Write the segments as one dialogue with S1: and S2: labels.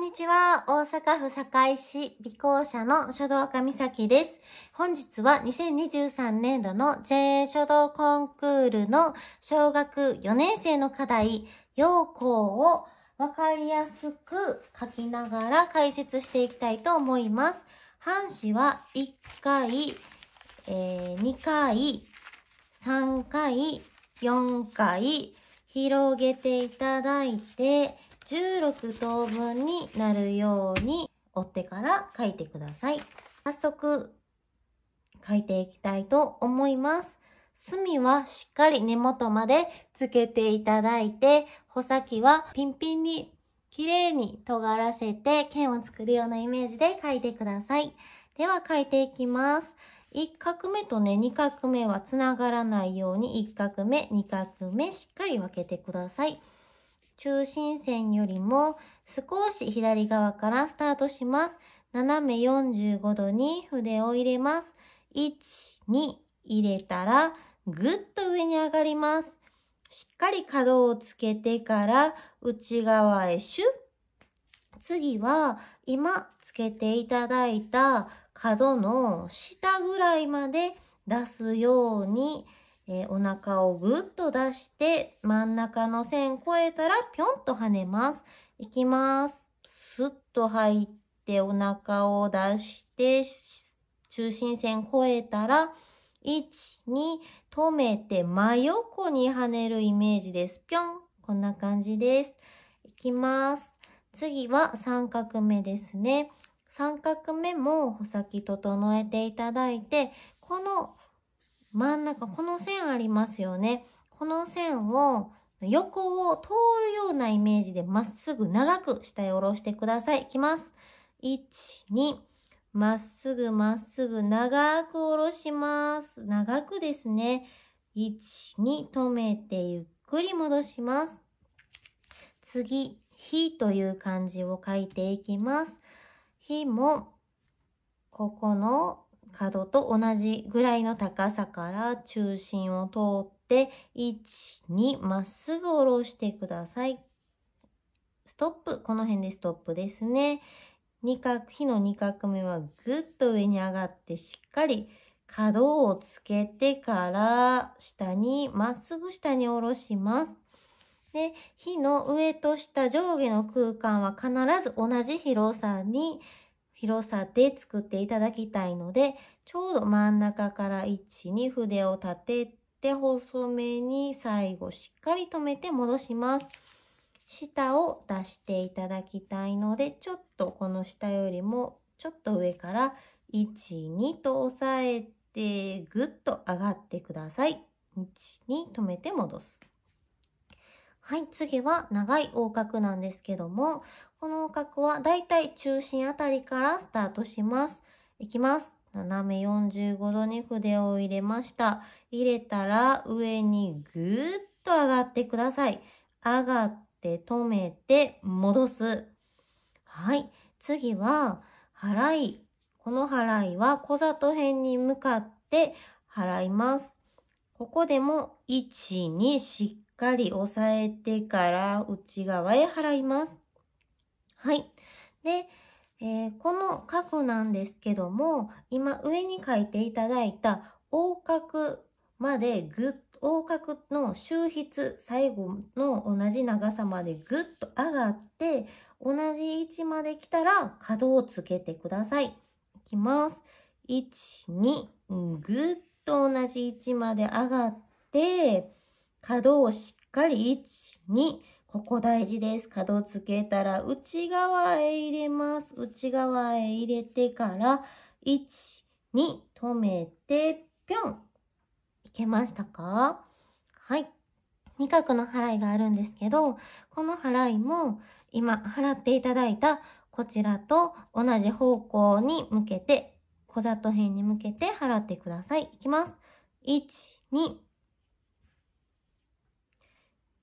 S1: んにちは。大阪府堺市美行者の書道家美咲です。本日は2023年度の JA 書道コンクールの小学4年生の課題、要項をわかりやすく書きながら解説していきたいと思います。半紙は1回、えー、2回、3回、4回、広げていただいて、16等分になるように折ってから書いてください。早速書いていきたいと思います。隅はしっかり根元までつけていただいて、穂先はピンピンに綺麗に尖らせて剣を作るようなイメージで書いてください。では書いていきます。1画目とね、2画目はつながらないように1画目、2画目しっかり分けてください。中心線よりも少し左側からスタートします。斜め45度に筆を入れます。1、2入れたらぐっと上に上がります。しっかり角をつけてから内側へシュッ。次は今つけていただいた角の下ぐらいまで出すようにえー、お腹をぐっと出して、真ん中の線越えたらぴょんと跳ねます。いきます。スッと入って、お腹を出して、中心線越えたら、1、2、止めて真横に跳ねるイメージです。ぴょん。こんな感じです。いきます。次は三角目ですね。三角目も穂先整えていただいて、この真ん中、この線ありますよね。この線を横を通るようなイメージでまっすぐ長く下へ下ろしてください。いきます。1、2、まっすぐまっすぐ長く下ろします。長くですね。1、2、止めてゆっくり戻します。次、火という漢字を書いていきます。火も、ここの角と同じぐらいの高さから中心を通って1、2まっすぐ下ろしてください。ストップ。この辺でストップですね。2角、火の2画目はぐっと上に上がってしっかり角をつけてから下に、まっすぐ下に下ろします。で、火の上と下上下の空間は必ず同じ広さに広さで作っていただきたいので、ちょうど真ん中から位置に筆を立てて、細めに最後しっかり留めて戻します。下を出していただきたいので、ちょっとこの下よりもちょっと上から1、2と押さえて、ぐっと上がってください。1 2留めて戻す。はい、次は長い横隔なんですけども、この角はだいたい中心あたりからスタートします。いきます。斜め45度に筆を入れました。入れたら上にぐーっと上がってください。上がって止めて戻す。はい。次は、払い。この払いは小里辺に向かって払います。ここでも1 2しっかり押さえてから内側へ払います。はい。で、えー、この角なんですけども、今上に書いていただいた横角までぐっ横隔の周筆最後の同じ長さまでぐっと上がって同じ位置まで来たら角をつけてください。いきます。12ぐっと同じ位置まで上がって角をしっかり12ここ大事です。角つけたら内側へ入れます。内側へ入れてから、1、2、止めて、ぴょん。いけましたかはい。二角の払いがあるんですけど、この払いも今払っていただいたこちらと同じ方向に向けて、小里辺に向けて払ってください。いきます。1、2、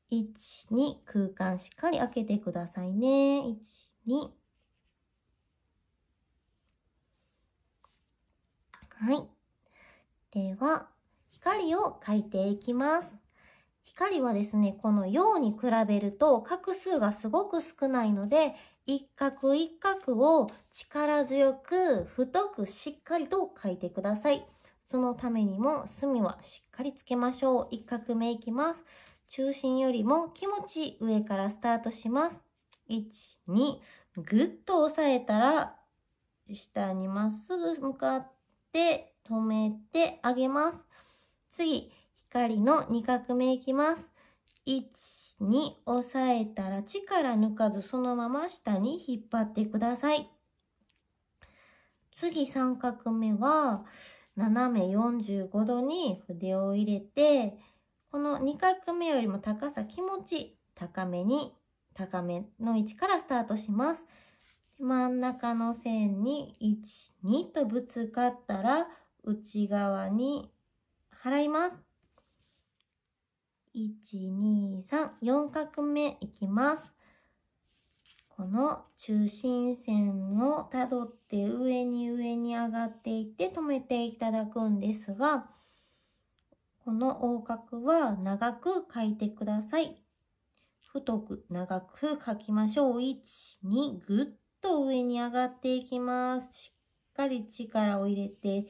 S1: 1、2、空間しっかり開けてくださいね。1、2。はい。では、光を描いていきます。光はですね、このように比べると画数がすごく少ないので、一画一画を力強く太くしっかりと描いてください。そのためにも隅はしっかりつけましょう。一画目いきます。中心よりも気持ち上からスタートします。1、2、ぐっと押さえたら、下にまっすぐ向かって止めてあげます。次、光の2画目いきます。1、2、押さえたら力抜かずそのまま下に引っ張ってください。次3画目は、斜め45度に筆を入れて、この2画目よりも高さ気持ち高めに高めの位置からスタートします。真ん中の線に1、2とぶつかったら内側に払います。1234画目いきます。この中心線をたどって上に上に上がっていって止めていただくんですが、この横隔は長く書いてください。太く長く書きましょう。1、2、ぐっと上に上がっていきます。しっかり力を入れて、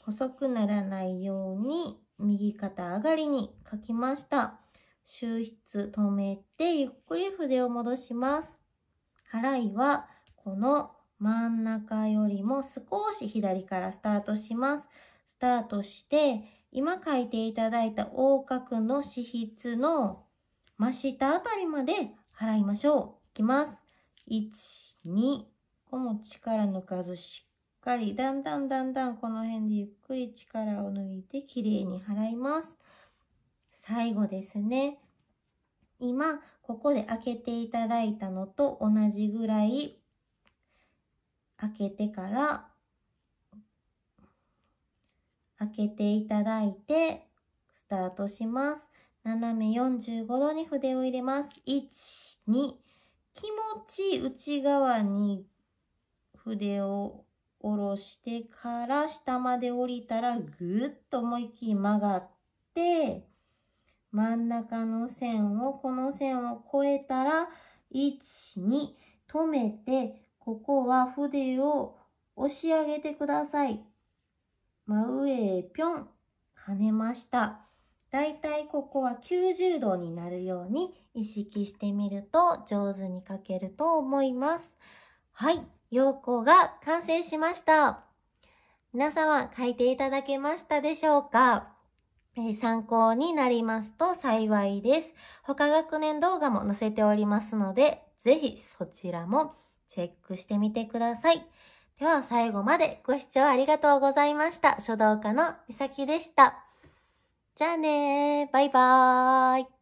S1: 細くならないように右肩上がりに書きました。収筆止めてゆっくり筆を戻します。払いはこの真ん中よりも少し左からスタートします。スタートして今書いていただいた横隔の脂筆の真下あたりまで払いましょう。いきます。1、2、この力抜かずしっかり、だんだんだんだんこの辺でゆっくり力を抜いてきれいに払います。最後ですね。今、ここで開けていただいたのと同じぐらい開けてから開けていただいて、スタートします。斜め45度に筆を入れます。1、2、気持ち内側に筆を下ろしてから下まで降りたらぐーっと思いっきり曲がって、真ん中の線を、この線を越えたら、1、2、止めて、ここは筆を押し上げてください。真上へぴょん、跳ねました。だいたいここは90度になるように意識してみると上手に書けると思います。はい、陽子が完成しました。皆様書いていただけましたでしょうかえ参考になりますと幸いです。他学年動画も載せておりますので、ぜひそちらもチェックしてみてください。では最後までご視聴ありがとうございました。書道家のみさきでした。じゃあねー。バイバーイ。